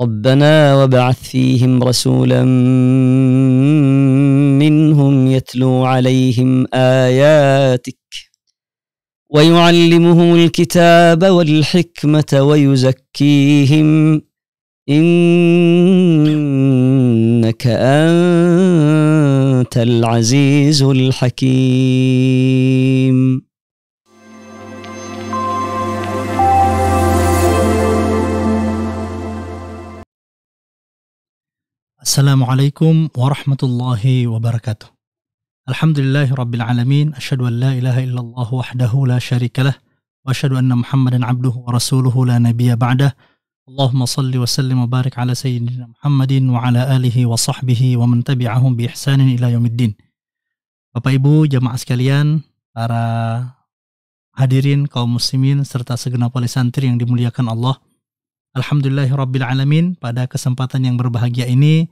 ربنا وبعث فيهم رسولا منهم يتلو عليهم اياتك ويعلمهم الكتاب والحكمه ويزكيهم انك انت العزيز الحكيم Assalamualaikum warahmatullahi wabarakatuh. Alhamdulillahi rabbil alamin. Ashadu an la ilaha illallah wahdahu la syarikalah. Wa ashadu anna muhammadan abduhu wa rasuluhu la nabiya ba'dah. Allahumma salli wa sallim wa barik ala sayyidina muhammadin wa ala alihi wa sahbihi wa man tabi'ahum bi ihsanin ila yaumiddin. Bapak Ibu, jamaah sekalian, para hadirin kaum muslimin serta segenap wali santri yang dimuliakan Allah. Alhamdulillahirabbil alamin, pada kesempatan yang berbahagia ini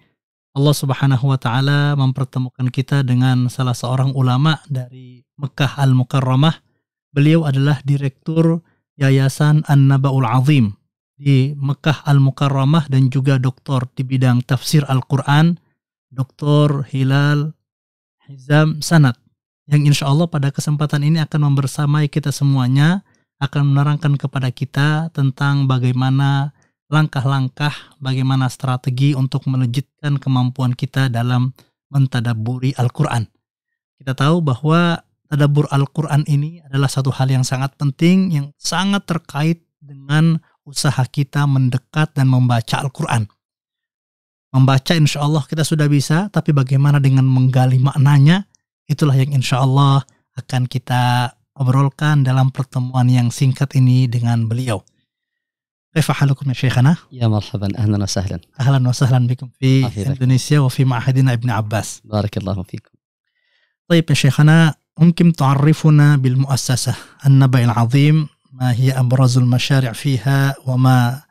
Allah Subhanahu wa taala mempertemukan kita dengan salah seorang ulama dari Mekah Al-Mukarramah. Beliau adalah direktur Yayasan An-Nabaul Azim di Mekah Al-Mukarramah dan juga doktor di bidang tafsir Al-Qur'an, Dr. Hilal Hizam Sanad yang insya Allah pada kesempatan ini akan membersamai kita semuanya akan menerangkan kepada kita tentang bagaimana langkah-langkah bagaimana strategi untuk melejitkan kemampuan kita dalam mentadaburi Al-Quran. Kita tahu bahwa tadabur Al-Quran ini adalah satu hal yang sangat penting, yang sangat terkait dengan usaha kita mendekat dan membaca Al-Quran. Membaca insya Allah kita sudah bisa, tapi bagaimana dengan menggali maknanya, itulah yang insya Allah akan kita obrolkan dalam pertemuan yang singkat ini dengan beliau. كيف حالكم يا شيخنا؟ يا مرحبا اهلا وسهلا اهلا وسهلا بكم في اندونيسيا وفي معهدنا ابن عباس بارك الله فيكم طيب يا شيخنا ممكن تعرفنا بالمؤسسة النبأ العظيم ما هي أبرز المشاريع فيها وما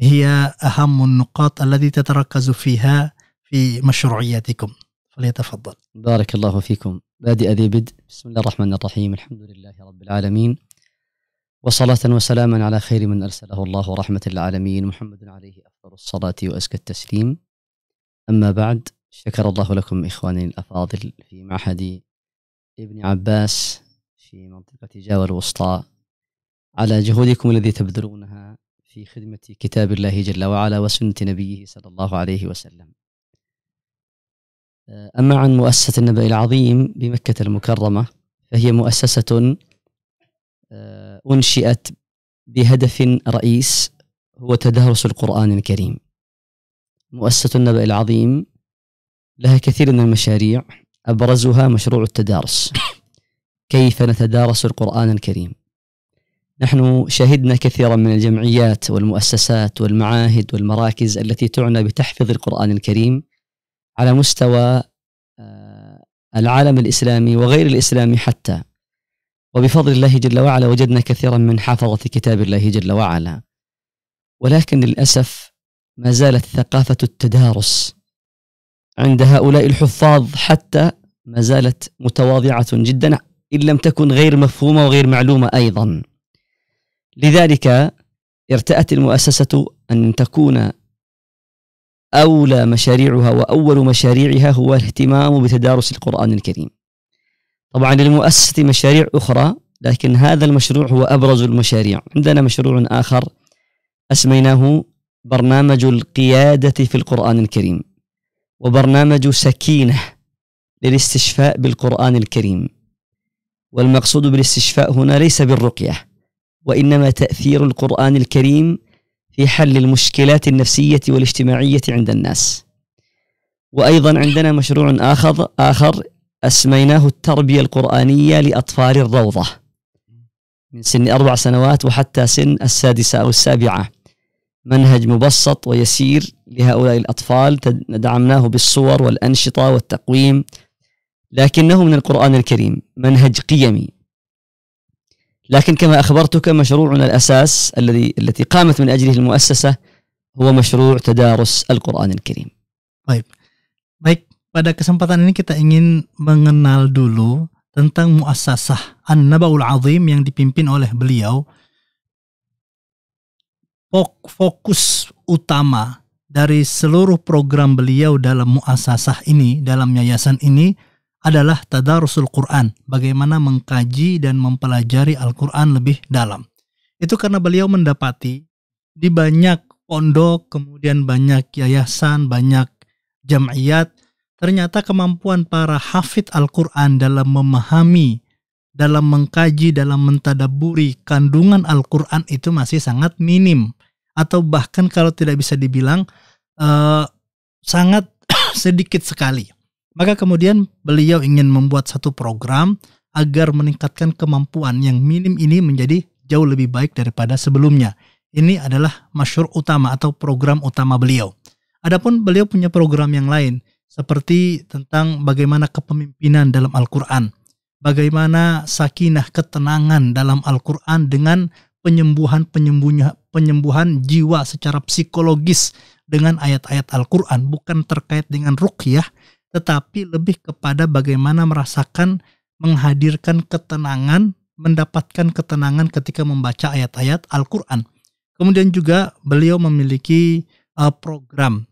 هي أهم النقاط التي تتركز فيها في مشروعيتكم فليتفضل بارك الله فيكم بادئ ذي بدء بسم الله الرحمن الرحيم الحمد لله رب العالمين وصلاة وسلاما على خير من أرسله الله ورحمة العالمين محمد عليه أفضل الصلاة وأزكى التسليم أما بعد شكر الله لكم إخواني الأفاضل في معهد ابن عباس في منطقة جاوة الوسطى على جهودكم الذي تبذلونها في خدمة كتاب الله جل وعلا وسنة نبيه صلى الله عليه وسلم أما عن مؤسسة النبأ العظيم بمكة المكرمة فهي مؤسسة آه، أنشئت بهدف رئيس هو تدارس القرآن الكريم مؤسسة النبأ العظيم لها كثير من المشاريع أبرزها مشروع التدارس كيف نتدارس القرآن الكريم نحن شهدنا كثيرا من الجمعيات والمؤسسات والمعاهد والمراكز التي تعنى بتحفظ القرآن الكريم على مستوى آه، العالم الإسلامي وغير الإسلامي حتى وبفضل الله جل وعلا وجدنا كثيرا من حفظة كتاب الله جل وعلا ولكن للأسف ما زالت ثقافة التدارس عند هؤلاء الحفاظ حتى ما زالت متواضعة جدا إن لم تكن غير مفهومة وغير معلومة أيضا لذلك ارتأت المؤسسة أن تكون أولى مشاريعها وأول مشاريعها هو الاهتمام بتدارس القرآن الكريم طبعا للمؤسسة مشاريع أخرى لكن هذا المشروع هو أبرز المشاريع عندنا مشروع آخر أسميناه برنامج القيادة في القرآن الكريم وبرنامج سكينة للاستشفاء بالقرآن الكريم والمقصود بالاستشفاء هنا ليس بالرقية وإنما تأثير القرآن الكريم في حل المشكلات النفسية والاجتماعية عند الناس وأيضا عندنا مشروع آخر, آخر أسميناه التربية القرآنية لأطفال الروضة من سن أربع سنوات وحتى سن السادسة أو السابعة منهج مبسط ويسير لهؤلاء الأطفال دعمناه بالصور والأنشطة والتقويم لكنه من القرآن الكريم منهج قيمي لكن كما أخبرتك مشروعنا الأساس الذي التي قامت من أجله المؤسسة هو مشروع تدارس القرآن الكريم طيب مايك Pada kesempatan ini kita ingin mengenal dulu tentang muassasah An-Nabaul Azim yang dipimpin oleh beliau. Fokus utama dari seluruh program beliau dalam muassasah ini, dalam yayasan ini adalah tadarusul Quran, bagaimana mengkaji dan mempelajari Al-Quran lebih dalam. Itu karena beliau mendapati di banyak pondok, kemudian banyak yayasan, banyak jamiat ternyata kemampuan para hafid Al-Quran dalam memahami, dalam mengkaji, dalam mentadaburi kandungan Al-Quran itu masih sangat minim. Atau bahkan kalau tidak bisa dibilang uh, sangat sedikit sekali. Maka kemudian beliau ingin membuat satu program agar meningkatkan kemampuan yang minim ini menjadi jauh lebih baik daripada sebelumnya. Ini adalah masyur utama atau program utama beliau. Adapun beliau punya program yang lain seperti tentang bagaimana kepemimpinan dalam Al-Quran, bagaimana sakinah ketenangan dalam Al-Quran dengan penyembuhan penyembuhan jiwa secara psikologis dengan ayat-ayat Al-Quran, bukan terkait dengan ruqyah, tetapi lebih kepada bagaimana merasakan menghadirkan ketenangan, mendapatkan ketenangan ketika membaca ayat-ayat Al-Quran. Kemudian juga beliau memiliki eh, program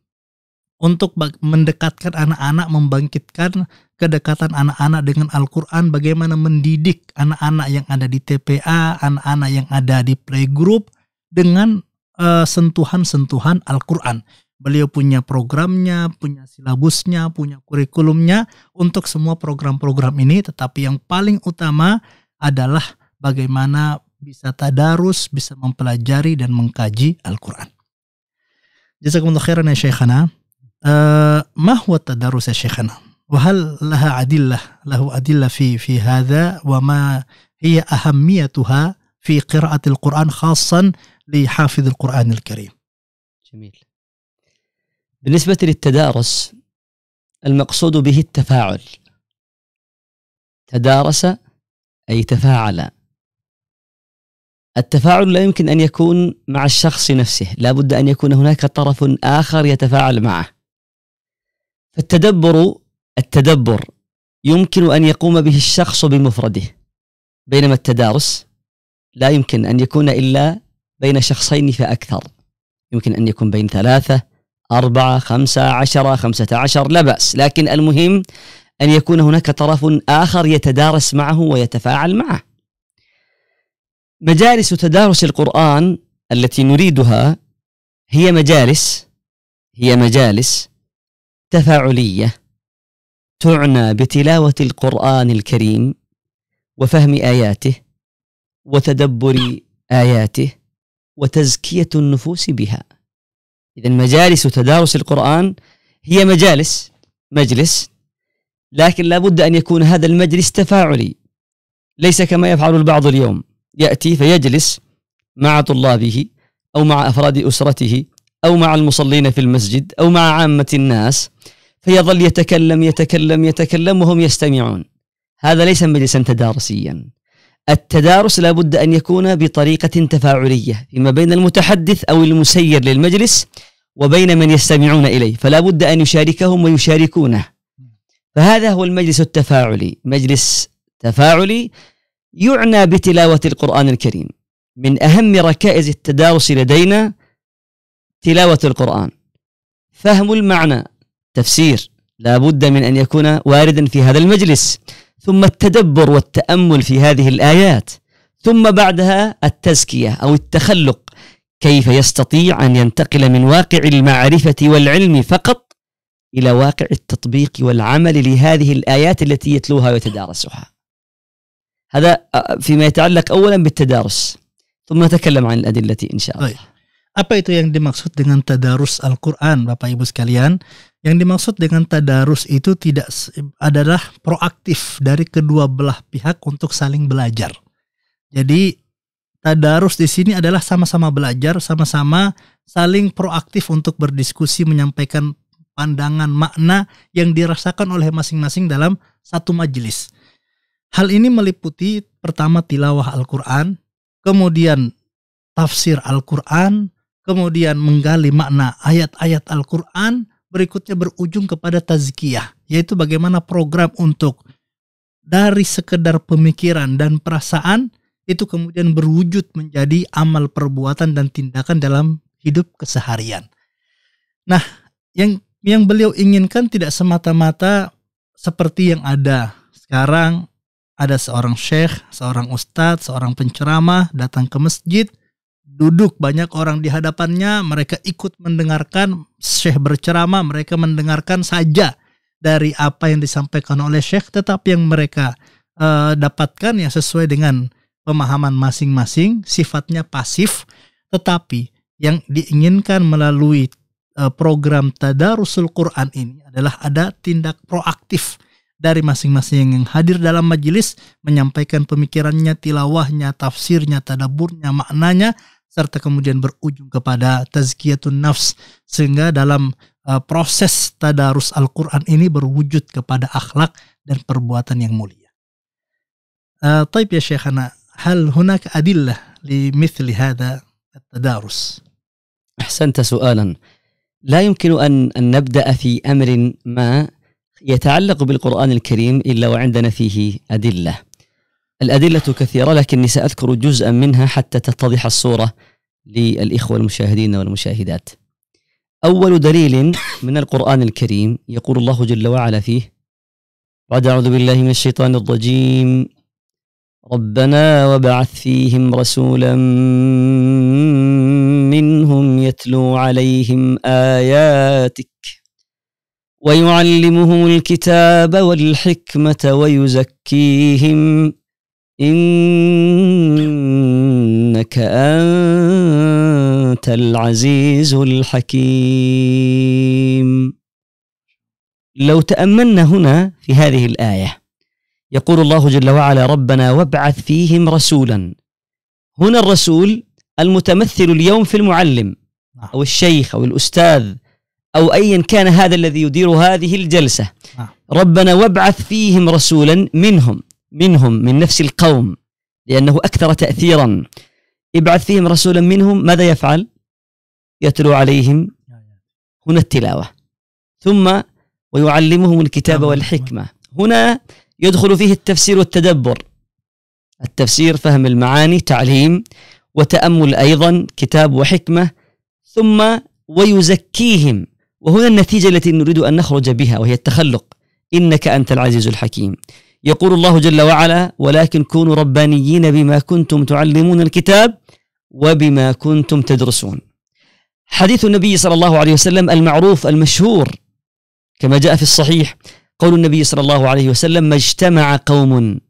untuk mendekatkan anak-anak, membangkitkan kedekatan anak-anak dengan Al-Quran, bagaimana mendidik anak-anak yang ada di TPA, anak-anak yang ada di playgroup dengan eh, sentuhan-sentuhan Al-Quran. Beliau punya programnya, punya silabusnya, punya kurikulumnya untuk semua program-program ini, tetapi yang paling utama adalah bagaimana bisa tadarus, bisa mempelajari dan mengkaji Al-Quran. Jazakumullah khairan ya Syekhana. آه، ما هو التدرس يا شيخنا؟ وهل لها أدلة له أدلة في في هذا وما هي أهميتها في قراءة القرآن خاصا لحافظ القرآن الكريم جميل بالنسبة للتدارس المقصود به التفاعل تدارس أي تفاعل التفاعل لا يمكن أن يكون مع الشخص نفسه لا بد أن يكون هناك طرف آخر يتفاعل معه فالتدبر التدبر يمكن أن يقوم به الشخص بمفرده بينما التدارس لا يمكن أن يكون إلا بين شخصين فأكثر يمكن أن يكون بين ثلاثة أربعة خمسة عشرة خمسة عشر لا بأس لكن المهم أن يكون هناك طرف آخر يتدارس معه ويتفاعل معه مجالس تدارس القرآن التي نريدها هي مجالس هي مجالس تفاعليه تعنى بتلاوه القران الكريم وفهم اياته وتدبر اياته وتزكيه النفوس بها اذا مجالس تدارس القران هي مجالس مجلس لكن لابد ان يكون هذا المجلس تفاعلي ليس كما يفعل البعض اليوم ياتي فيجلس مع طلابه او مع افراد اسرته أو مع المصلين في المسجد أو مع عامة الناس فيظل يتكلم يتكلم يتكلم وهم يستمعون هذا ليس مجلسا تدارسيا التدارس لابد أن يكون بطريقة تفاعلية فيما بين المتحدث أو المسير للمجلس وبين من يستمعون إليه فلا بد أن يشاركهم ويشاركونه فهذا هو المجلس التفاعلي مجلس تفاعلي يعنى بتلاوة القرآن الكريم من أهم ركائز التدارس لدينا تلاوة القرآن فهم المعنى تفسير لا بد من أن يكون واردا في هذا المجلس ثم التدبر والتأمل في هذه الآيات ثم بعدها التزكية أو التخلق كيف يستطيع أن ينتقل من واقع المعرفة والعلم فقط إلى واقع التطبيق والعمل لهذه الآيات التي يتلوها ويتدارسها هذا آه، فيما يتعلق أولا بالتدارس ثم نتكلم عن الأدلة إن شاء الله طيب. Apa itu yang dimaksud dengan tadarus Al-Quran, Bapak Ibu sekalian? Yang dimaksud dengan tadarus itu tidak adalah proaktif dari kedua belah pihak untuk saling belajar. Jadi tadarus di sini adalah sama-sama belajar, sama-sama saling proaktif untuk berdiskusi menyampaikan pandangan makna yang dirasakan oleh masing-masing dalam satu majelis. Hal ini meliputi pertama tilawah Al-Qur'an, kemudian tafsir Al-Quran, kemudian menggali makna ayat-ayat Al-Quran, berikutnya berujung kepada tazkiyah, yaitu bagaimana program untuk dari sekedar pemikiran dan perasaan itu kemudian berwujud menjadi amal perbuatan dan tindakan dalam hidup keseharian. Nah, yang yang beliau inginkan tidak semata-mata seperti yang ada sekarang ada seorang syekh, seorang ustadz, seorang penceramah datang ke masjid, duduk banyak orang di hadapannya, mereka ikut mendengarkan Syekh berceramah, mereka mendengarkan saja dari apa yang disampaikan oleh Syekh, tetapi yang mereka uh, dapatkan ya sesuai dengan pemahaman masing-masing, sifatnya pasif, tetapi yang diinginkan melalui uh, program Tadarusul Quran ini adalah ada tindak proaktif dari masing-masing yang hadir dalam majelis menyampaikan pemikirannya, tilawahnya, tafsirnya, tadaburnya, maknanya serta kemudian berujung kepada tazkiyatun nafs sehingga dalam uh, proses tadarus Al-Qur'an ini berwujud kepada akhlak dan perbuatan yang mulia. Uh, ya Syekhana, hal hunak adillah li mithli hadha at-tadarus? احسنت سؤالا لا يمكن أن نبدأ في أمر ما يتعلق بالقرآن الكريم إلا وعندنا فيه أدلة الأدلة كثيرة لكني سأذكر جزءا منها حتى تتضح الصورة للإخوة المشاهدين والمشاهدات أول دليل من القرآن الكريم يقول الله جل وعلا فيه بعد أعوذ بالله من الشيطان الرجيم ربنا وبعث فيهم رسولا منهم يتلو عليهم آياتك ويعلمهم الكتاب والحكمة ويزكيهم إنك أنت العزيز الحكيم لو تأملنا هنا في هذه الآية يقول الله جل وعلا ربنا وابعث فيهم رسولا هنا الرسول المتمثل اليوم في المعلم نعم. أو الشيخ أو الأستاذ أو أيا كان هذا الذي يدير هذه الجلسة نعم. ربنا وابعث فيهم رسولا منهم منهم من نفس القوم لأنه أكثر تأثيرا ابعث فيهم رسولا منهم ماذا يفعل يتلو عليهم هنا التلاوة ثم ويعلمهم الكتاب نعم، والحكمة هنا يدخل فيه التفسير والتدبر التفسير فهم المعاني تعليم وتأمل أيضا كتاب وحكمة ثم ويزكيهم وهنا النتيجة التي نريد أن نخرج بها وهي التخلق إنك أنت العزيز الحكيم يقول الله جل وعلا ولكن كونوا ربانيين بما كنتم تعلمون الكتاب وبما كنتم تدرسون حديث النبي صلى الله عليه وسلم المعروف المشهور كما جاء في الصحيح قول النبي صلى الله عليه وسلم ما اجتمع قوم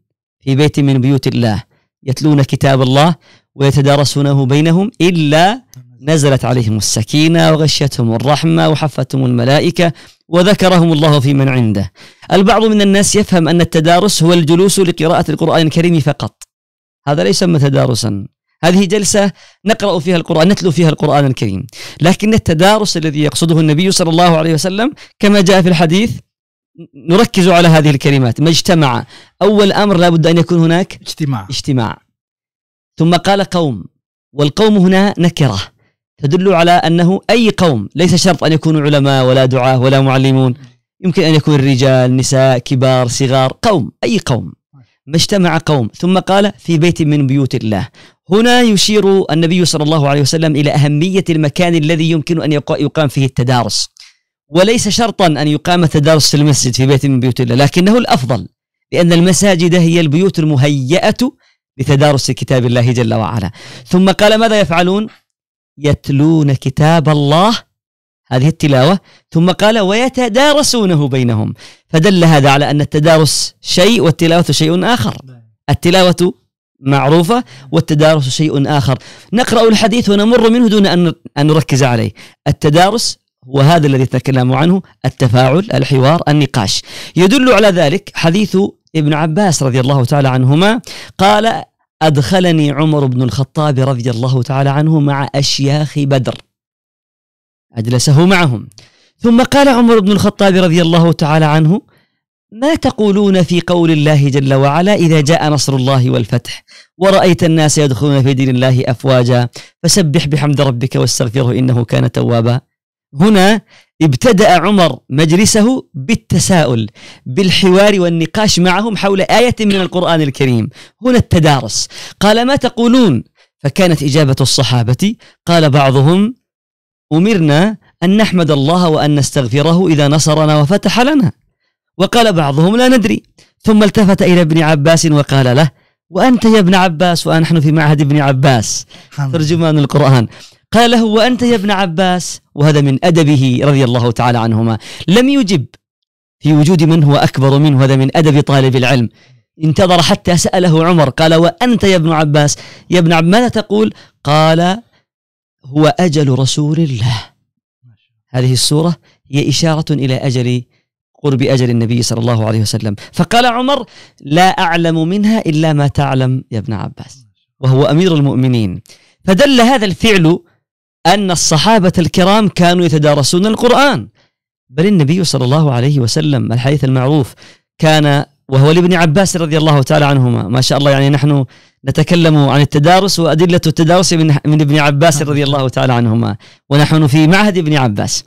في بيت من بيوت الله يتلون كتاب الله ويتدارسونه بينهم الا نزلت عليهم السكينه وغشتهم الرحمه وحفتهم الملائكه وذكرهم الله في من عنده البعض من الناس يفهم أن التدارس هو الجلوس لقراءة القرآن الكريم فقط هذا ليس تدارسا هذه جلسة نقرأ فيها القرآن نتلو فيها القرآن الكريم لكن التدارس الذي يقصده النبي صلى الله عليه وسلم كما جاء في الحديث نركز على هذه الكلمات ما اجتمع أول أمر لابد أن يكون هناك اجتماع اجتماع ثم قال قوم والقوم هنا نكره تدل على أنه أي قوم ليس شرط أن يكونوا علماء ولا دعاة ولا معلمون يمكن أن يكون رجال نساء كبار صغار قوم أي قوم ما اجتمع قوم ثم قال في بيت من بيوت الله هنا يشير النبي صلى الله عليه وسلم إلى أهمية المكان الذي يمكن أن يقام فيه التدارس وليس شرطا أن يقام التدارس في المسجد في بيت من بيوت الله لكنه الأفضل لأن المساجد هي البيوت المهيئة لتدارس كتاب الله جل وعلا ثم قال ماذا يفعلون يتلون كتاب الله هذه التلاوة ثم قال ويتدارسونه بينهم فدل هذا على أن التدارس شيء والتلاوة شيء آخر التلاوة معروفة والتدارس شيء آخر نقرأ الحديث ونمر منه دون أن نركز عليه التدارس هو هذا الذي تكلم عنه التفاعل الحوار النقاش يدل على ذلك حديث ابن عباس رضي الله تعالى عنهما قال أدخلني عمر بن الخطاب رضي الله تعالى عنه مع أشياخ بدر أجلسه معهم ثم قال عمر بن الخطاب رضي الله تعالى عنه ما تقولون في قول الله جل وعلا إذا جاء نصر الله والفتح ورأيت الناس يدخلون في دين الله أفواجا فسبح بحمد ربك واستغفره إنه كان توابا هنا ابتدأ عمر مجلسه بالتساؤل بالحوار والنقاش معهم حول آية من القرآن الكريم هنا التدارس قال ما تقولون فكانت إجابة الصحابة قال بعضهم أمرنا أن نحمد الله وأن نستغفره إذا نصرنا وفتح لنا وقال بعضهم لا ندري ثم التفت إلى ابن عباس وقال له وأنت يا ابن عباس ونحن في معهد ابن عباس ترجمان القرآن قال له وأنت يا ابن عباس وهذا من أدبه رضي الله تعالى عنهما لم يجب في وجود من هو أكبر منه هذا من أدب طالب العلم انتظر حتى سأله عمر قال وأنت يا ابن عباس يا ابن عباس ماذا تقول قال هو أجل رسول الله هذه السورة هي إشارة إلى أجل قرب أجل النبي صلى الله عليه وسلم فقال عمر لا أعلم منها إلا ما تعلم يا ابن عباس وهو أمير المؤمنين فدل هذا الفعل أن الصحابة الكرام كانوا يتدارسون القرآن بل النبي صلى الله عليه وسلم الحديث المعروف كان وهو لابن عباس رضي الله تعالى عنهما ما شاء الله يعني نحن نتكلم عن التدارس وأدلة التدارس من, من ابن عباس رضي الله تعالى عنهما ونحن في معهد ابن عباس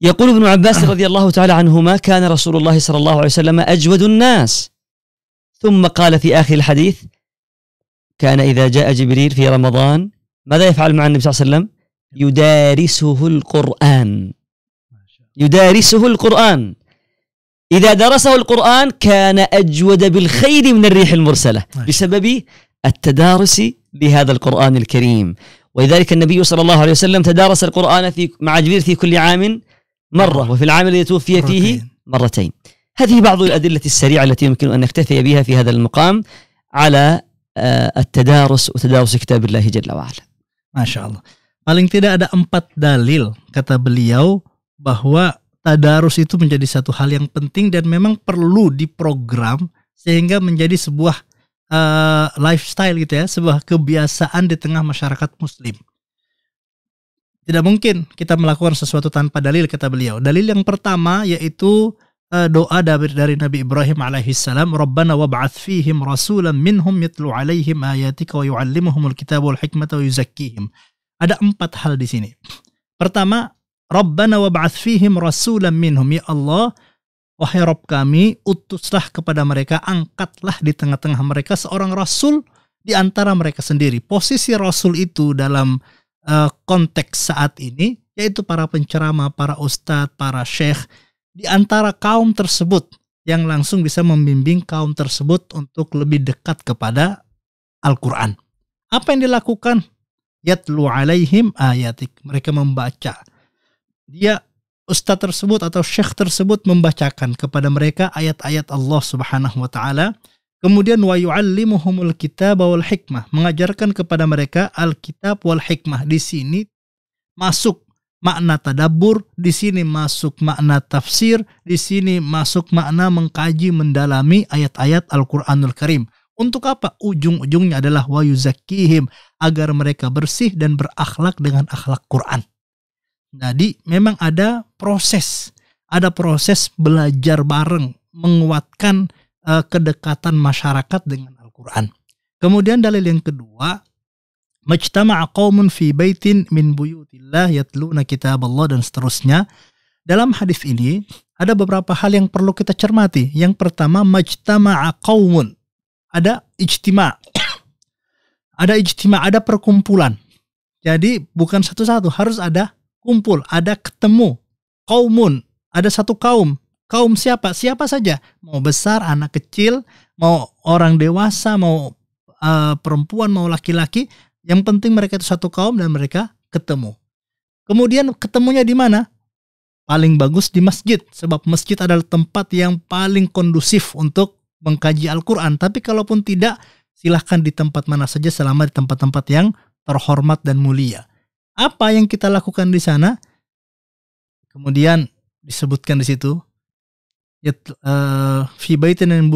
يقول ابن عباس رضي الله تعالى عنهما كان رسول الله صلى الله عليه وسلم أجود الناس ثم قال في آخر الحديث كان إذا جاء جبريل في رمضان ماذا يفعل مع النبي صلى الله عليه وسلم يدارسه القرآن يدارسه القرآن إذا درسه القرآن كان أجود بالخير من الريح المرسلة بسبب التدارس لهذا القرآن الكريم ولذلك النبي صلى الله عليه وسلم تدارس القرآن في مع جبريل في كل عام مرة وفي العام الذي توفي فيه مرتين هذه بعض الأدلة السريعة التي يمكن أن نكتفي بها في هذا المقام على آه، التدارس وتدارس كتاب الله جل وعلا ما شاء الله Paling tidak ada empat dalil, kata beliau, bahwa tadarus itu menjadi satu hal yang penting dan memang perlu diprogram sehingga menjadi sebuah uh, lifestyle gitu ya, sebuah kebiasaan di tengah masyarakat muslim. Tidak mungkin kita melakukan sesuatu tanpa dalil kata beliau. Dalil yang pertama yaitu eh, doa dari, Nabi Ibrahim alaihissalam, "Rabbana wab'ats fihim rasulan minhum yatlu alaihim ayatika wa yu'allimuhumul kitaba wal hikmata wa yuzakkihim." Ada empat hal di sini. Pertama, Rabbana wa fihim rasulam minhum. Ya Allah, wahai Rabb kami, utuslah kepada mereka, angkatlah di tengah-tengah mereka seorang rasul di antara mereka sendiri. Posisi rasul itu dalam uh, konteks saat ini, yaitu para penceramah, para ustadz, para syekh, di antara kaum tersebut yang langsung bisa membimbing kaum tersebut untuk lebih dekat kepada Al-Quran. Apa yang dilakukan yatlu alaihim ayatik. Mereka membaca. Dia ustaz tersebut atau syekh tersebut membacakan kepada mereka ayat-ayat Allah Subhanahu wa taala. Kemudian wa yu'allimuhumul kitab wal hikmah, mengajarkan kepada mereka alkitab wal hikmah. Di sini masuk makna tadabbur, di sini masuk makna tafsir, di sini masuk makna mengkaji mendalami ayat-ayat Al-Qur'anul Karim. Untuk apa? Ujung-ujungnya adalah wa yuzakkihim agar mereka bersih dan berakhlak dengan akhlak Quran. Jadi memang ada proses, ada proses belajar bareng, menguatkan uh, kedekatan masyarakat dengan Al-Qur'an. Kemudian dalil yang kedua, majtama'a qaumun fi baitin min buyutillah yatluna kitab Allah dan seterusnya. Dalam hadis ini ada beberapa hal yang perlu kita cermati. Yang pertama majtama'a qaumun ada ijtima. ada ijtima, ada perkumpulan. Jadi bukan satu-satu, harus ada kumpul, ada ketemu. Kaumun, ada satu kaum. Kaum siapa? Siapa saja. Mau besar, anak kecil, mau orang dewasa, mau uh, perempuan, mau laki-laki. Yang penting mereka itu satu kaum dan mereka ketemu. Kemudian ketemunya di mana? Paling bagus di masjid, sebab masjid adalah tempat yang paling kondusif untuk mengkaji Al-Quran. Tapi kalaupun tidak, silahkan di tempat mana saja selama di tempat-tempat yang terhormat dan mulia. Apa yang kita lakukan di sana? Kemudian disebutkan di situ eh, fi baitin dan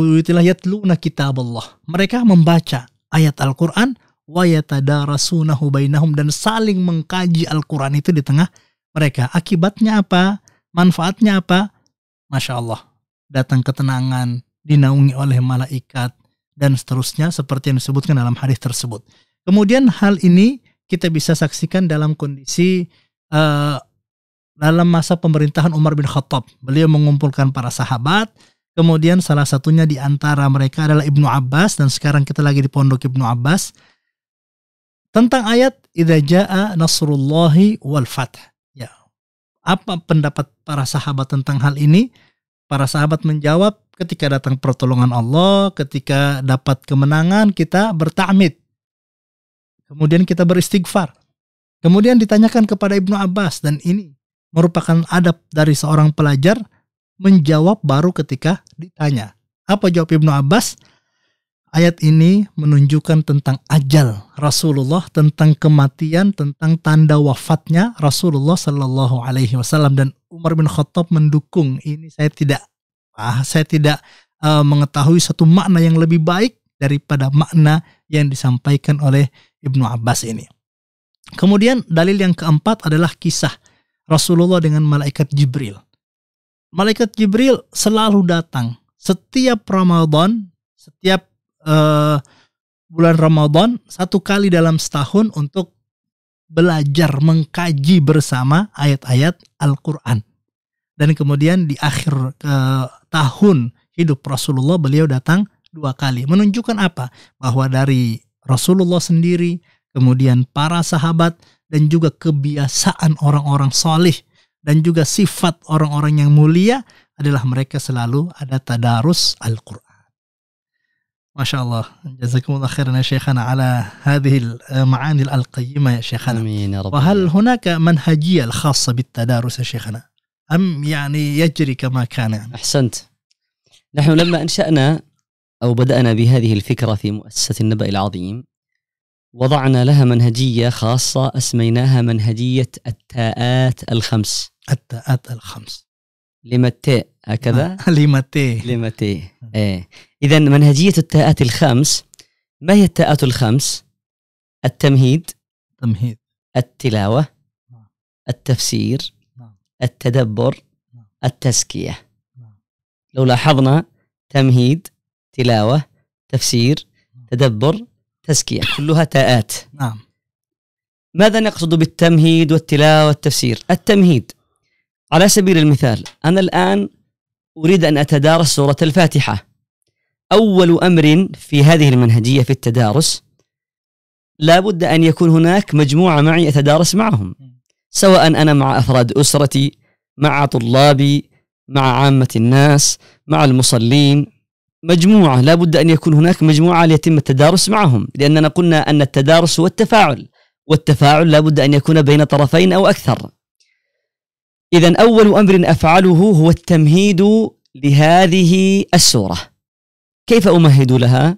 yatluna kitab Allah. Mereka membaca ayat Al-Qur'an wa bainahum dan saling mengkaji Al-Qur'an itu di tengah mereka. Akibatnya apa? Manfaatnya apa? Masya Allah. Datang ketenangan, dinaungi oleh malaikat dan seterusnya seperti yang disebutkan dalam hadis tersebut. Kemudian hal ini kita bisa saksikan dalam kondisi uh, dalam masa pemerintahan Umar bin Khattab. Beliau mengumpulkan para sahabat, kemudian salah satunya di antara mereka adalah Ibnu Abbas dan sekarang kita lagi di pondok Ibnu Abbas tentang ayat idza jaa nasrullahi wal fath. Ya. Apa pendapat para sahabat tentang hal ini? Para sahabat menjawab ketika datang pertolongan Allah, ketika dapat kemenangan kita bertamit, Kemudian kita beristighfar. Kemudian ditanyakan kepada Ibnu Abbas dan ini merupakan adab dari seorang pelajar menjawab baru ketika ditanya. Apa jawab Ibnu Abbas? Ayat ini menunjukkan tentang ajal Rasulullah, tentang kematian, tentang tanda wafatnya Rasulullah Shallallahu Alaihi Wasallam dan Umar bin Khattab mendukung ini. Saya tidak ah, saya tidak uh, mengetahui satu makna yang lebih baik daripada makna yang disampaikan oleh Ibnu Abbas ini. Kemudian dalil yang keempat adalah kisah Rasulullah dengan malaikat Jibril. Malaikat Jibril selalu datang setiap Ramadan, setiap uh, bulan Ramadan satu kali dalam setahun untuk belajar mengkaji bersama ayat-ayat Al-Qur'an dan kemudian di akhir eh, tahun hidup Rasulullah beliau datang dua kali menunjukkan apa bahwa dari Rasulullah sendiri kemudian para sahabat dan juga kebiasaan orang-orang solih dan juga sifat orang-orang yang mulia adalah mereka selalu ada tadarus Al-Quran. Masya Allah. Jazakumullah khairan ya Syekhana ala hadihil eh, al al-qayyimah ya Syekhana. Amin ya Rabbi. Wa hal hunaka manhajiyal khasa khassa bit tadarus ya Syekhana? ام يعني يجري كما كان يعني؟ احسنت نحن لما انشانا او بدانا بهذه الفكره في مؤسسه النبا العظيم وضعنا لها منهجيه خاصه اسميناها منهجيه التاءات الخمس التاءات الخمس لما التاء هكذا آه. لما التاء لما التاء ايه اذا منهجيه التاءات الخمس ما هي التاءات الخمس التمهيد تمهيد التلاوه آه. التفسير التدبر نعم. التزكية نعم. لو لاحظنا تمهيد تلاوة تفسير نعم. تدبر تزكية كلها تاءات نعم ماذا نقصد بالتمهيد والتلاوة والتفسير التمهيد على سبيل المثال أنا الآن أريد أن أتدارس سورة الفاتحة أول أمر في هذه المنهجية في التدارس لابد أن يكون هناك مجموعة معي أتدارس معهم سواء انا مع افراد اسرتي مع طلابي مع عامه الناس مع المصلين مجموعه لابد ان يكون هناك مجموعه ليتم التدارس معهم لاننا قلنا ان التدارس هو التفاعل والتفاعل لابد ان يكون بين طرفين او اكثر اذا اول امر افعله هو التمهيد لهذه السوره كيف امهد لها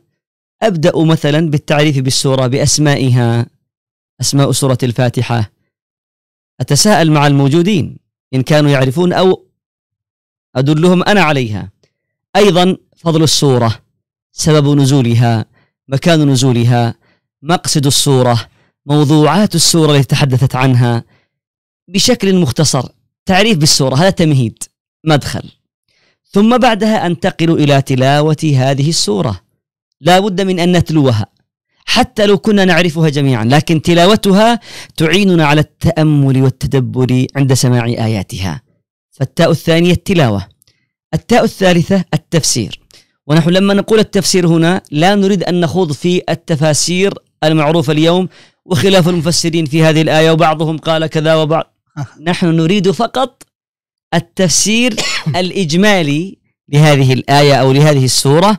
ابدا مثلا بالتعريف بالسوره باسمائها اسماء سوره الفاتحه أتساءل مع الموجودين إن كانوا يعرفون أو أدلهم أنا عليها أيضا فضل السورة سبب نزولها مكان نزولها مقصد السورة موضوعات السورة التي تحدثت عنها بشكل مختصر تعريف بالسورة هذا تمهيد مدخل ثم بعدها أنتقل إلى تلاوة هذه السورة لا بد من أن نتلوها حتى لو كنا نعرفها جميعا لكن تلاوتها تعيننا على التامل والتدبر عند سماع اياتها فالتاء الثانيه التلاوه التاء الثالثه التفسير ونحن لما نقول التفسير هنا لا نريد ان نخوض في التفاسير المعروفه اليوم وخلاف المفسرين في هذه الايه وبعضهم قال كذا وبعض نحن نريد فقط التفسير الاجمالي لهذه الايه او لهذه السوره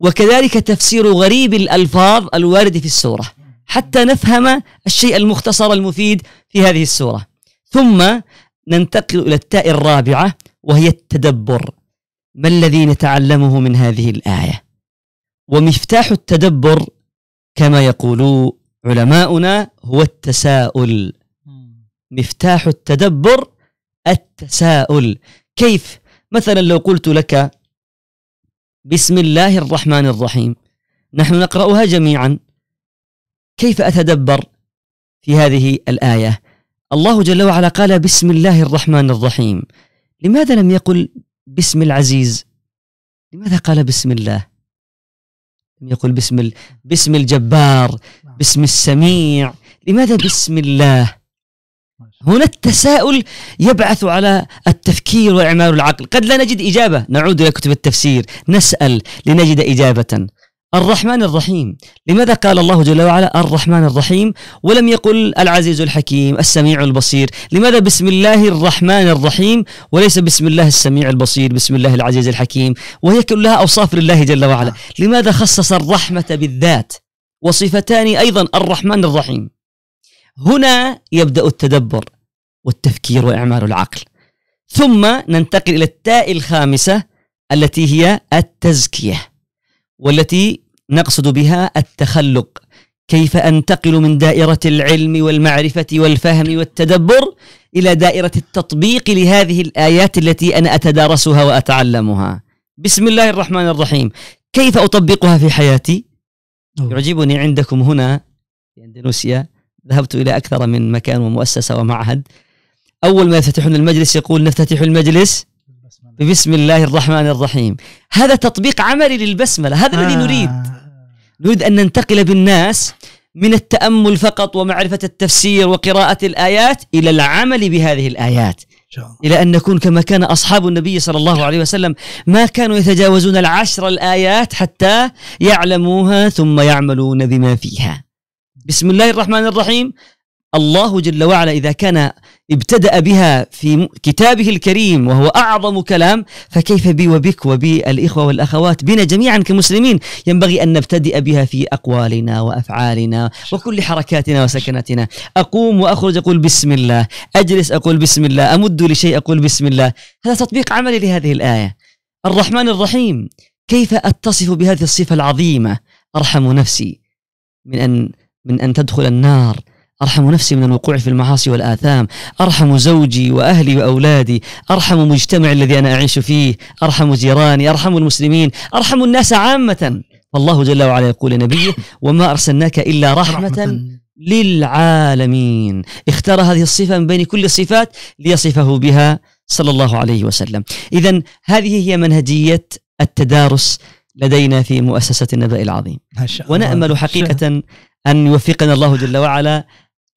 وكذلك تفسير غريب الألفاظ الواردة في السورة حتى نفهم الشيء المختصر المفيد في هذه السورة ثم ننتقل إلى التاء الرابعة وهي التدبر ما الذي نتعلمه من هذه الآية ومفتاح التدبر كما يقول علماؤنا هو التساؤل مفتاح التدبر التساؤل كيف مثلا لو قلت لك بسم الله الرحمن الرحيم نحن نقرأها جميعا كيف أتدبر في هذه الآية الله جل وعلا قال بسم الله الرحمن الرحيم لماذا لم يقل بسم العزيز لماذا قال بسم الله لم يقل بسم بسم الجبار نعم. بسم السميع لماذا بسم الله هنا التساؤل يبعث على التفكير وإعمال العقل قد لا نجد إجابة نعود إلى كتب التفسير نسأل لنجد إجابة الرحمن الرحيم لماذا قال الله جل وعلا الرحمن الرحيم ولم يقل العزيز الحكيم السميع البصير لماذا بسم الله الرحمن الرحيم وليس بسم الله السميع البصير بسم الله العزيز الحكيم وهي كلها أوصاف لله جل وعلا لماذا خصص الرحمة بالذات وصفتان أيضا الرحمن الرحيم هنا يبدا التدبر والتفكير واعمال العقل ثم ننتقل الى التاء الخامسه التي هي التزكيه والتي نقصد بها التخلق كيف انتقل من دائره العلم والمعرفه والفهم والتدبر الى دائره التطبيق لهذه الايات التي انا اتدارسها واتعلمها بسم الله الرحمن الرحيم كيف اطبقها في حياتي يعجبني عندكم هنا في اندونيسيا ذهبت إلى أكثر من مكان ومؤسسة ومعهد أول ما يفتتحون المجلس يقول نفتتح المجلس بسم الله الرحمن الرحيم هذا تطبيق عملي للبسملة هذا آه. الذي نريد نريد أن ننتقل بالناس من التأمل فقط ومعرفة التفسير وقراءة الآيات إلى العمل بهذه الآيات إلى أن نكون كما كان أصحاب النبي صلى الله عليه وسلم ما كانوا يتجاوزون العشر الآيات حتى يعلموها ثم يعملون بما فيها بسم الله الرحمن الرحيم الله جل وعلا إذا كان ابتدأ بها في كتابه الكريم وهو أعظم كلام فكيف بي وبك وبالإخوة والأخوات بنا جميعا كمسلمين ينبغي أن نبتدئ بها في أقوالنا وأفعالنا وكل حركاتنا وسكناتنا أقوم وأخرج أقول بسم الله أجلس أقول بسم الله أمد لشيء أقول بسم الله هذا تطبيق عملي لهذه الآية الرحمن الرحيم كيف أتصف بهذه الصفة العظيمة أرحم نفسي من أن من أن تدخل النار أرحم نفسي من الوقوع في المعاصي والآثام أرحم زوجي وأهلي وأولادي أرحم مجتمعي الذي أنا أعيش فيه أرحم جيراني أرحم المسلمين أرحم الناس عامة فالله جل وعلا يقول لنبيه وما أرسلناك إلا رحمة للعالمين اختار هذه الصفة من بين كل الصفات ليصفه بها صلى الله عليه وسلم إذا هذه هي منهجية التدارس لدينا في مؤسسة النبأ العظيم ونأمل حقيقة أن يوفقنا الله جل وعلا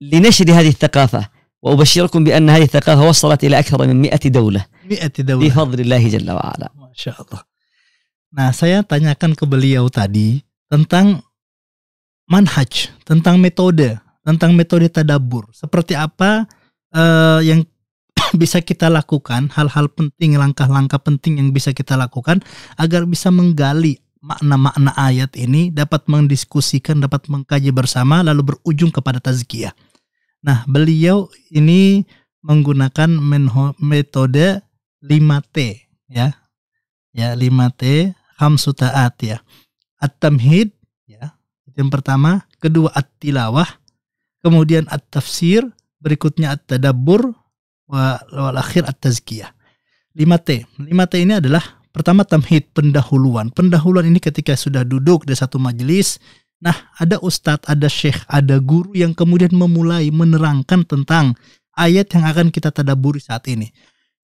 لنشر هذه الثقافة وأبشركم بأن هذه الثقافة وصلت إلى أكثر من 100 دولة 100 دولة بفضل الله جل وعلا ما شاء الله Nah, saya tanyakan ke beliau tadi tentang manhaj, tentang metode, tentang metode tadabur. Seperti apa uh, yang bisa kita lakukan, hal-hal penting, langkah-langkah penting yang bisa kita lakukan agar bisa menggali makna-makna ayat ini dapat mendiskusikan, dapat mengkaji bersama lalu berujung kepada tazkiyah. Nah, beliau ini menggunakan metode 5T ya. Ya, 5T khamsu ta'at ya. At-tamhid ya. Yang pertama, kedua at-tilawah, kemudian at-tafsir, berikutnya at-tadabbur, lalu akhir at-tazkiyah. 5T. 5T ini adalah Pertama tamhid pendahuluan. Pendahuluan ini ketika sudah duduk di satu majelis, nah ada ustadz, ada syekh, ada guru yang kemudian memulai menerangkan tentang ayat yang akan kita tadaburi saat ini.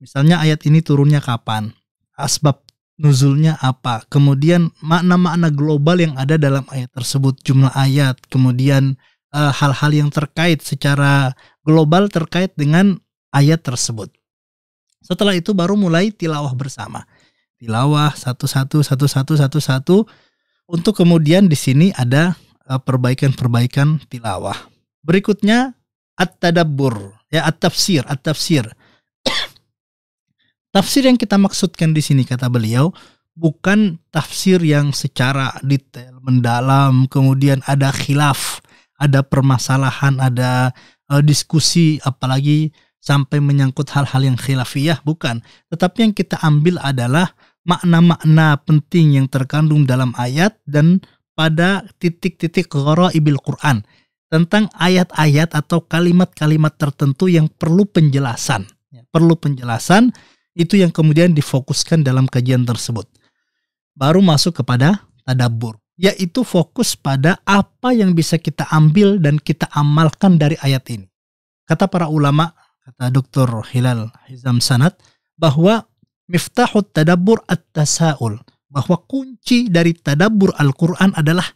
Misalnya ayat ini turunnya kapan? Asbab nuzulnya apa, kemudian makna-makna global yang ada dalam ayat tersebut, jumlah ayat, kemudian eh, hal-hal e, hal -hal yang terkait secara global terkait dengan ayat tersebut. Setelah itu baru mulai tilawah bersama tilawah satu satu satu satu satu satu untuk kemudian di sini ada eh, perbaikan-perbaikan tilawah. Berikutnya at-tadabbur, ya at-tafsir, at-tafsir. tafsir yang kita maksudkan di sini kata beliau bukan tafsir yang secara detail mendalam kemudian ada khilaf, ada permasalahan, ada uh, diskusi apalagi sampai menyangkut hal-hal yang khilafiyah bukan, tetapi yang kita ambil adalah makna-makna penting yang terkandung dalam ayat dan pada titik-titik ibil Quran tentang ayat-ayat atau kalimat-kalimat tertentu yang perlu penjelasan. Ya, perlu penjelasan itu yang kemudian difokuskan dalam kajian tersebut. Baru masuk kepada tadabbur, yaitu fokus pada apa yang bisa kita ambil dan kita amalkan dari ayat ini. Kata para ulama, kata Dr. Hilal Hizam Sanad bahwa miftahut tadabur at-tasaul bahwa kunci dari tadabur Al-Qur'an adalah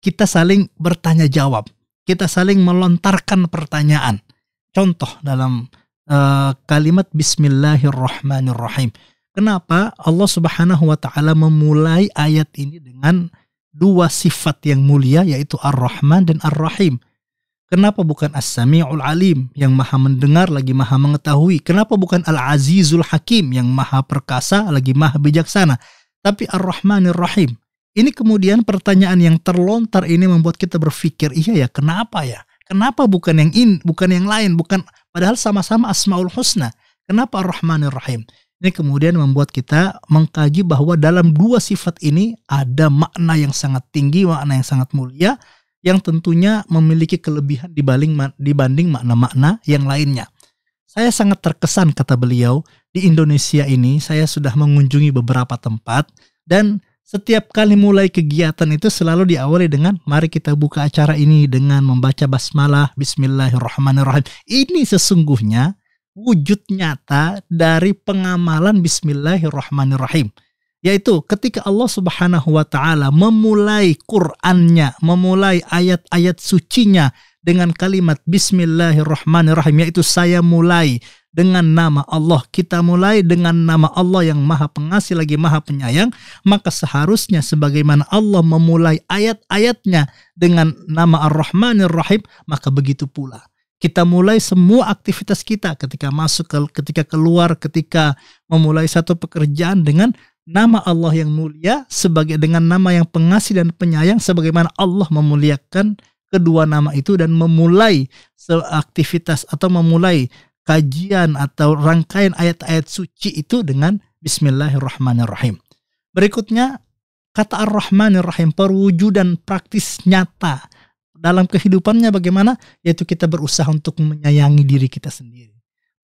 kita saling bertanya jawab, kita saling melontarkan pertanyaan. Contoh dalam uh, kalimat bismillahirrahmanirrahim. Kenapa Allah Subhanahu wa taala memulai ayat ini dengan dua sifat yang mulia yaitu Ar-Rahman dan Ar-Rahim? Kenapa bukan As-Sami'ul Alim yang maha mendengar lagi maha mengetahui? Kenapa bukan Al-Azizul Hakim yang maha perkasa lagi maha bijaksana? Tapi Ar-Rahmanir Rahim. Ini kemudian pertanyaan yang terlontar ini membuat kita berpikir, iya ya, kenapa ya? Kenapa bukan yang in, bukan yang lain, bukan padahal sama-sama Asmaul Husna. Kenapa Ar-Rahmanir Rahim? Ini kemudian membuat kita mengkaji bahwa dalam dua sifat ini ada makna yang sangat tinggi, makna yang sangat mulia yang tentunya memiliki kelebihan dibanding dibanding makna-makna yang lainnya. Saya sangat terkesan kata beliau, di Indonesia ini saya sudah mengunjungi beberapa tempat dan setiap kali mulai kegiatan itu selalu diawali dengan mari kita buka acara ini dengan membaca basmalah bismillahirrahmanirrahim. Ini sesungguhnya wujud nyata dari pengamalan bismillahirrahmanirrahim yaitu ketika Allah Subhanahu wa taala memulai Qur'annya, memulai ayat-ayat sucinya dengan kalimat bismillahirrahmanirrahim yaitu saya mulai dengan nama Allah. Kita mulai dengan nama Allah yang Maha Pengasih lagi Maha Penyayang, maka seharusnya sebagaimana Allah memulai ayat-ayatnya dengan nama Ar-Rahmanir-Rahim, maka begitu pula kita mulai semua aktivitas kita ketika masuk ke, ketika keluar ketika memulai satu pekerjaan dengan nama Allah yang mulia sebagai dengan nama yang pengasih dan penyayang sebagaimana Allah memuliakan kedua nama itu dan memulai aktivitas atau memulai kajian atau rangkaian ayat-ayat suci itu dengan bismillahirrahmanirrahim. Berikutnya kata ar-rahmanirrahim perwujudan praktis nyata dalam kehidupannya bagaimana yaitu kita berusaha untuk menyayangi diri kita sendiri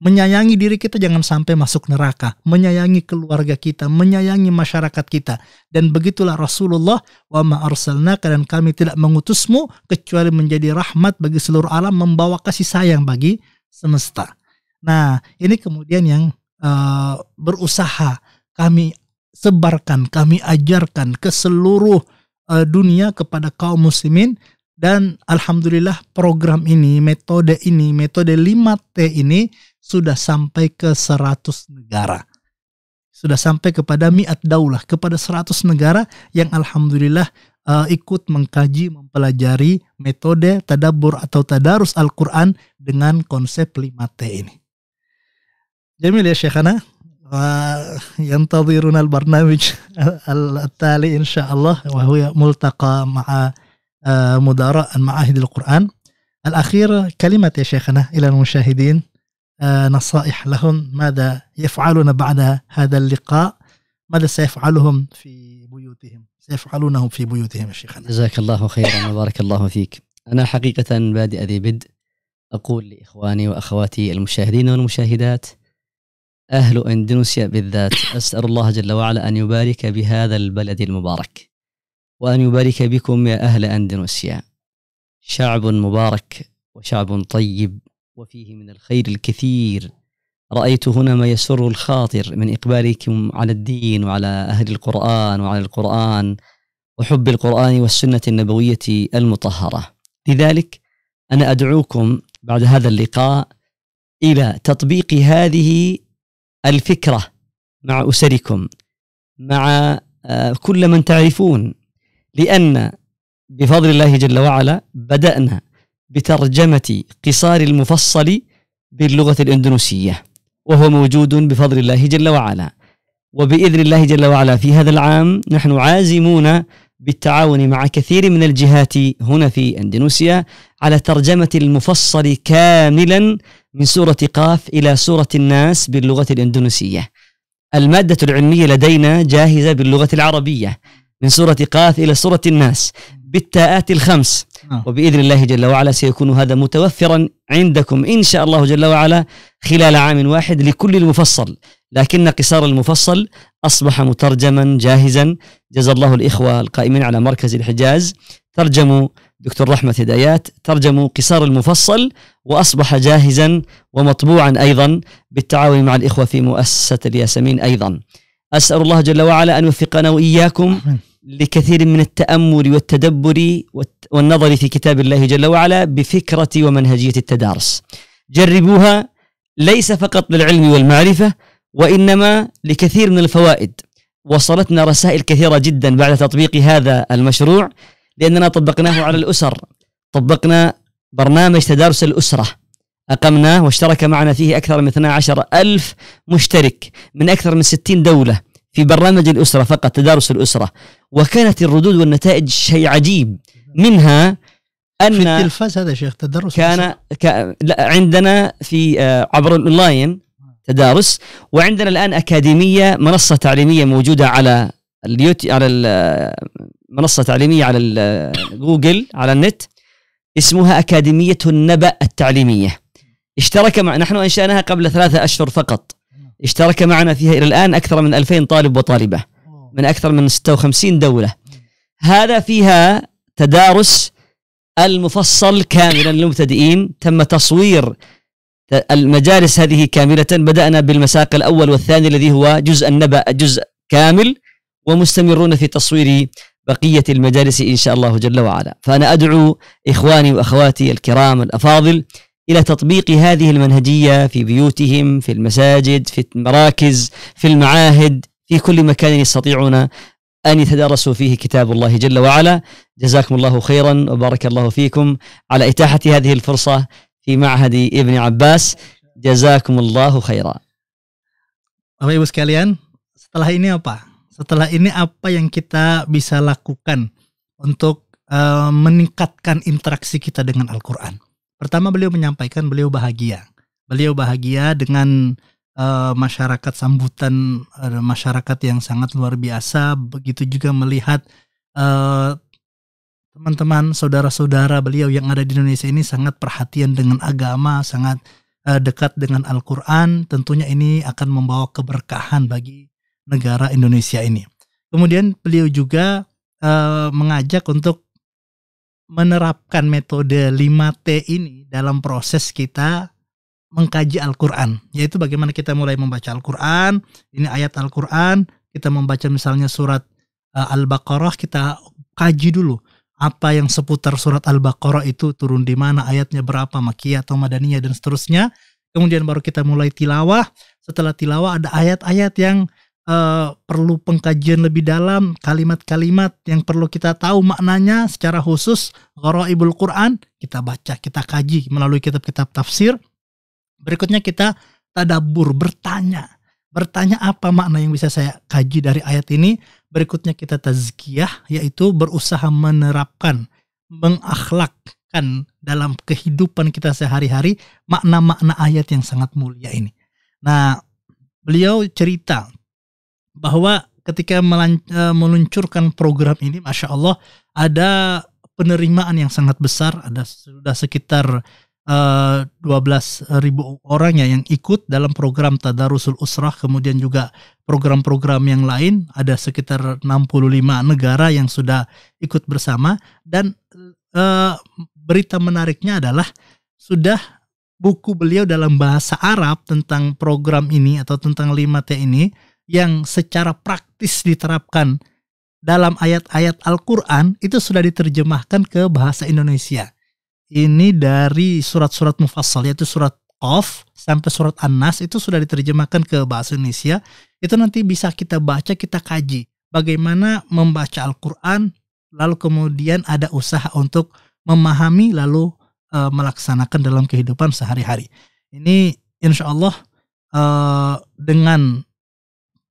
Menyayangi diri kita jangan sampai masuk neraka, menyayangi keluarga kita, menyayangi masyarakat kita. Dan begitulah Rasulullah wa ma dan kami tidak mengutusmu kecuali menjadi rahmat bagi seluruh alam, membawa kasih sayang bagi semesta. Nah, ini kemudian yang uh, berusaha kami sebarkan, kami ajarkan ke seluruh uh, dunia kepada kaum muslimin dan alhamdulillah program ini, metode ini, metode 5T ini sudah sampai ke 100 negara. Sudah sampai kepada mi'at daulah, kepada 100 negara yang alhamdulillah uh, ikut mengkaji, mempelajari metode tadabur atau tadarus Al-Quran dengan konsep 5T ini. Jamil ya Syekhana. al البرنامج al tali insyaallah الله وهو multaqa ma'a آه، مدراء المعاهد القرآن الأخير كلمة يا شيخنا إلى المشاهدين آه، نصائح لهم ماذا يفعلون بعد هذا اللقاء ماذا سيفعلهم في بيوتهم سيفعلونه في بيوتهم يا شيخنا جزاك الله خيرا وبارك الله فيك أنا حقيقة بادئ ذي بدء أقول لإخواني وأخواتي المشاهدين والمشاهدات أهل إندونيسيا بالذات أسأل الله جل وعلا أن يبارك بهذا البلد المبارك وأن يبارك بكم يا أهل أندونيسيا شعب مبارك وشعب طيب وفيه من الخير الكثير رأيت هنا ما يسر الخاطر من إقبالكم على الدين وعلى أهل القرآن وعلى القرآن وحب القرآن والسنة النبوية المطهرة لذلك أنا أدعوكم بعد هذا اللقاء إلى تطبيق هذه الفكرة مع أسركم مع آه، كل من تعرفون لأن بفضل الله جل وعلا بدأنا بترجمة قصار المفصل باللغة الإندونيسية وهو موجود بفضل الله جل وعلا وبإذن الله جل وعلا في هذا العام نحن عازمون بالتعاون مع كثير من الجهات هنا في اندونيسيا على ترجمه المفصل كاملا من سوره قاف الى سوره الناس باللغه الاندونيسيه. الماده العلميه لدينا جاهزه باللغه العربيه من سورة قاث إلى سورة الناس بالتاءات الخمس آه. وبإذن الله جل وعلا سيكون هذا متوفرا عندكم إن شاء الله جل وعلا خلال عام واحد لكل المفصل لكن قصار المفصل أصبح مترجما جاهزا جزا الله الإخوة القائمين على مركز الحجاز ترجموا دكتور رحمة هدايات ترجموا قصار المفصل وأصبح جاهزا ومطبوعا أيضا بالتعاون مع الإخوة في مؤسسة الياسمين أيضا أسأل الله جل وعلا أن يوفقنا وإياكم لكثير من التامل والتدبر والنظر في كتاب الله جل وعلا بفكره ومنهجيه التدارس. جربوها ليس فقط للعلم والمعرفه وانما لكثير من الفوائد. وصلتنا رسائل كثيره جدا بعد تطبيق هذا المشروع لاننا طبقناه على الاسر. طبقنا برنامج تدارس الاسره. أقمناه واشترك معنا فيه أكثر من 12 ألف مشترك من أكثر من 60 دولة في برنامج الأسرة فقط تدارس الأسرة وكانت الردود والنتائج شيء عجيب منها ان في التلفاز هذا شيخ تدرس كان ك... لا عندنا في آه، عبر الاونلاين تدارس وعندنا الان اكاديميه منصه تعليميه موجوده على اليوتي على آه، منصه تعليميه على آه، جوجل على النت اسمها اكاديميه النبأ التعليميه اشترك مع نحن انشاناها قبل ثلاثة اشهر فقط اشترك معنا فيها الى الان اكثر من 2000 طالب وطالبه من اكثر من 56 دوله هذا فيها تدارس المفصل كاملا للمبتدئين تم تصوير المجالس هذه كاملة بدأنا بالمساق الأول والثاني الذي هو جزء النبأ جزء كامل ومستمرون في تصوير بقية المجالس إن شاء الله جل وعلا فأنا أدعو إخواني وأخواتي الكرام الأفاضل إلى تطبيق هذه المنهجية في بيوتهم في المساجد في المراكز في المعاهد في كل مكان يستطيعون أن يتدارسوا فيه كتاب الله جل وعلا جزاكم الله خيرا وبارك الله فيكم على إتاحة هذه الفرصة في معهد ابن عباس جزاكم الله خيرا Bapak Ibu sekalian, setelah ini apa? Setelah ini apa yang kita bisa lakukan untuk uh, meningkatkan interaksi kita dengan Al-Qur'an? Pertama beliau menyampaikan beliau bahagia. Beliau bahagia dengan Eh, masyarakat sambutan uh, masyarakat yang sangat luar biasa begitu juga melihat teman eh, teman-teman saudara-saudara beliau yang ada di Indonesia ini sangat perhatian dengan agama sangat uh, dekat dengan Al-Qur'an tentunya ini akan membawa keberkahan bagi negara Indonesia ini kemudian beliau juga uh, mengajak untuk menerapkan metode 5T ini dalam proses kita mengkaji Al-Quran, yaitu bagaimana kita mulai membaca Al-Quran. Ini ayat Al-Quran, kita membaca misalnya surat uh, Al-Baqarah, kita kaji dulu apa yang seputar surat Al-Baqarah itu turun di mana, ayatnya berapa, makiyah atau madaniyah dan seterusnya. Kemudian baru kita mulai tilawah. Setelah tilawah ada ayat-ayat yang uh, perlu pengkajian lebih dalam, kalimat-kalimat yang perlu kita tahu maknanya secara khusus. Gharaibul Quran kita baca, kita kaji melalui kitab-kitab tafsir Berikutnya kita tadabur, bertanya. Bertanya apa makna yang bisa saya kaji dari ayat ini. Berikutnya kita tazkiyah, yaitu berusaha menerapkan, mengakhlakkan dalam kehidupan kita sehari-hari makna-makna ayat yang sangat mulia ini. Nah, beliau cerita bahwa ketika e, meluncurkan program ini, Masya Allah, ada penerimaan yang sangat besar, ada sudah sekitar uh, eh, 12.000 orang ya yang ikut dalam program Tadarusul Usrah kemudian juga program-program yang lain ada sekitar 65 negara yang sudah ikut bersama dan uh, berita menariknya adalah sudah buku beliau dalam bahasa Arab tentang program ini atau tentang lima t ini yang secara praktis diterapkan dalam ayat-ayat Al-Quran itu sudah diterjemahkan ke bahasa Indonesia ini dari surat-surat mufassal yaitu surat Qaf sampai surat An-Nas itu sudah diterjemahkan ke bahasa Indonesia. Itu nanti bisa kita baca, kita kaji bagaimana membaca Al-Qur'an lalu kemudian ada usaha untuk memahami lalu e, melaksanakan dalam kehidupan sehari-hari. Ini insya Allah e, dengan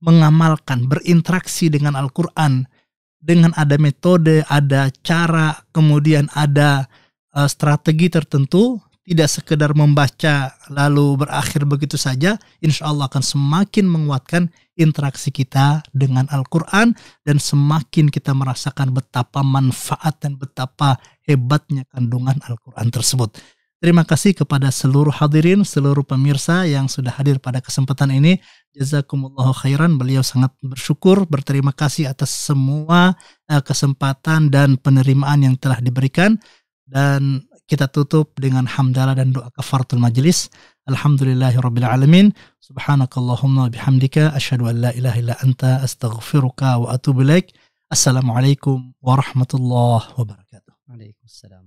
mengamalkan, berinteraksi dengan Al-Quran, dengan ada metode, ada cara, kemudian ada Eh, strategi tertentu tidak sekedar membaca lalu berakhir begitu saja, insya Allah akan semakin menguatkan interaksi kita dengan Al-Quran dan semakin kita merasakan betapa manfaat dan betapa hebatnya kandungan Al-Quran tersebut. Terima kasih kepada seluruh hadirin, seluruh pemirsa yang sudah hadir pada kesempatan ini. Jazakumullah khairan. Beliau sangat bersyukur, berterima kasih atas semua eh, kesempatan dan penerimaan yang telah diberikan dan kita tutup dengan hamdalah dan doa kafaratul majlis Alhamdulillahirabbil alamin. Subhanakallahumma bihamdika asyhadu an la ilaha illa anta astaghfiruka wa atubu ilaik. Assalamualaikum warahmatullahi wabarakatuh. Waalaikumsalam.